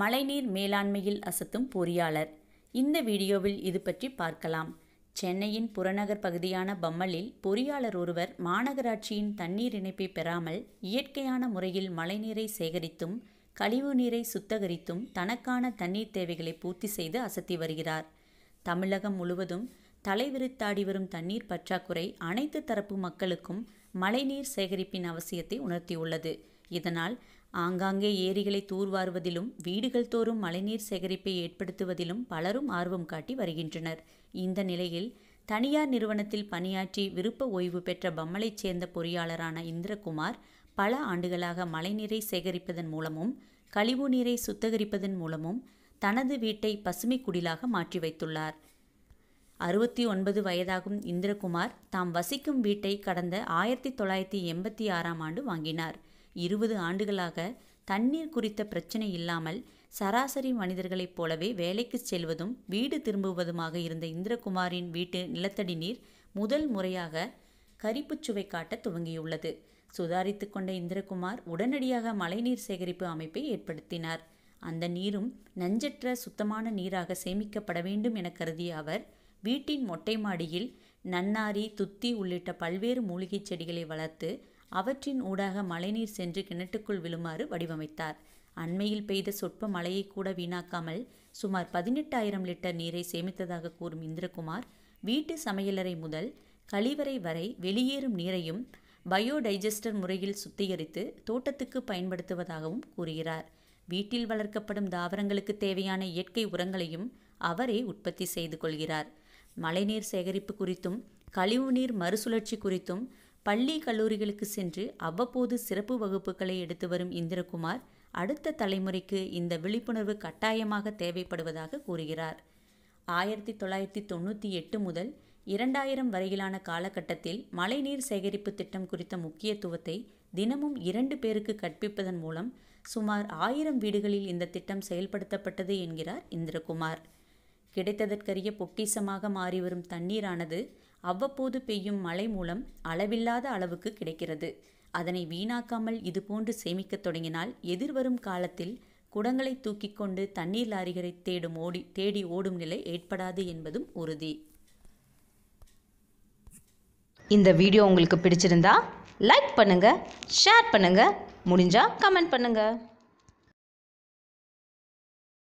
மழைநீர் மேலாண்மையில் அசத்தும் பொறியாளர் இந்த வீடியோவில் இது பற்றி பார்க்கலாம் சென்னையின் புறநகர் பகுதியான பம்மலில் பொறியாளர் ஒருவர் மாநகராட்சியின் தண்ணீர் இணைப்பை பெறாமல் இயற்கையான முறையில் மழைநீரை சேகரித்தும் கழிவு நீரை சுத்தகரித்தும் தனக்கான தண்ணீர் தேவைகளை பூர்த்தி செய்து அசத்தி வருகிறார் தமிழகம் முழுவதும் தலைவிருத்தாடி வரும் தண்ணீர் பற்றாக்குறை அனைத்து தரப்பு மக்களுக்கும் மழைநீர் சேகரிப்பின் அவசியத்தை உணர்த்தியுள்ளது இதனால் ஆங்காங்கே ஏரிகளை தூர்வாருவதிலும் வீடுகள் தோறும் மழைநீர் சேகரிப்பை ஏற்படுத்துவதிலும் பலரும் ஆர்வம் காட்டி வருகின்றனர் இந்த நிலையில் தனியார் நிறுவனத்தில் பணியாற்றி விருப்ப ஓய்வு பெற்ற பம்மலைச் சேர்ந்த பொறியாளரான இந்திரகுமார் பல ஆண்டுகளாக மழைநீரை சேகரிப்பதன் மூலமும் கழிவு நீரை சுத்தகரிப்பதன் மூலமும் தனது வீட்டை பசுமை குடிலாக மாற்றி வைத்துள்ளார் அறுபத்தி ஒன்பது வயதாகும் இந்திரகுமார் தாம் வசிக்கும் வீட்டை கடந்த ஆயிரத்தி தொள்ளாயிரத்தி எண்பத்தி ஆறாம் ஆண்டு வாங்கினார் இருபது ஆண்டுகளாக தண்ணீர் குறித்த பிரச்சனை இல்லாமல் சராசரி மனிதர்களைப் போலவே வேலைக்கு செல்வதும் வீடு திரும்புவதுமாக இருந்த இந்திரகுமாரின் வீட்டு நிலத்தடி நீர் முதல் முறையாக கரிப்பு சுவை காட்ட துவங்கியுள்ளது சுதாரித்து கொண்ட இந்திரகுமார் உடனடியாக மழைநீர் சேகரிப்பு அமைப்பை ஏற்படுத்தினார் அந்த நீரும் நஞ்சற்ற சுத்தமான நீராக சேமிக்கப்பட வேண்டும் என கருதிய அவர் வீட்டின் மொட்டை மாடியில் நன்னாரி துத்தி உள்ளிட்ட பல்வேறு மூலிகைச் செடிகளை வளர்த்து அவற்றின் ஊடாக மழைநீர் சென்று கிணட்டுக்குள் விழுமாறு வடிவமைத்தார் அண்மையில் பெய்த சொற்ப மழையை கூட வீணாக்காமல் சுமார் பதினெட்டாயிரம் லிட்டர் நீரை சேமித்ததாக கூறும் இந்திரகுமார் வீட்டு சமையலறை முதல் கழிவறை வரை வெளியேறும் நீரையும் பயோடைஜஸ்டர் முறையில் சுத்திகரித்து தோட்டத்துக்கு பயன்படுத்துவதாகவும் கூறுகிறார் வீட்டில் வளர்க்கப்படும் தாவரங்களுக்கு தேவையான இயற்கை உரங்களையும் அவரே உற்பத்தி செய்து கொள்கிறார் மழைநீர் சேகரிப்பு குறித்தும் கழிவுநீர் மறுசுழற்சி குறித்தும் பள்ளி கல்லூரிகளுக்கு சென்று அவ்வப்போது சிறப்பு வகுப்புகளை எடுத்து வரும் இந்திரகுமார் அடுத்த தலைமுறைக்கு இந்த விழிப்புணர்வு கட்டாயமாக தேவைப்படுவதாக கூறுகிறார் ஆயிரத்தி தொள்ளாயிரத்தி தொண்ணூற்றி எட்டு முதல் இரண்டாயிரம் வரையிலான காலகட்டத்தில் மழைநீர் சேகரிப்பு திட்டம் குறித்த முக்கியத்துவத்தை தினமும் இரண்டு பேருக்கு கற்பிப்பதன் மூலம் சுமார் ஆயிரம் வீடுகளில் இந்த திட்டம் செயல்படுத்தப்பட்டது என்கிறார் இந்திரகுமார் கிடைத்ததற்கரிய பொக்கிசமாக வரும் தண்ணீரானது அவ்வப்போது பெய்யும் மழை மூலம் அளவில்லாத அளவுக்கு கிடைக்கிறது அதனை வீணாக்காமல் இதுபோன்று சேமிக்கத் தொடங்கினால் எதிர்வரும் காலத்தில் குடங்களை தூக்கிக் கொண்டு தண்ணீர் லாரிகளை தேடும் ஓடி தேடி ஓடும் நிலை ஏற்படாது என்பதும் உறுதி இந்த வீடியோ உங்களுக்கு பிடிச்சிருந்தா லைக் பண்ணுங்கள் ஷேர் பண்ணுங்கள் முடிஞ்சால் கமெண்ட் பண்ணுங்கள்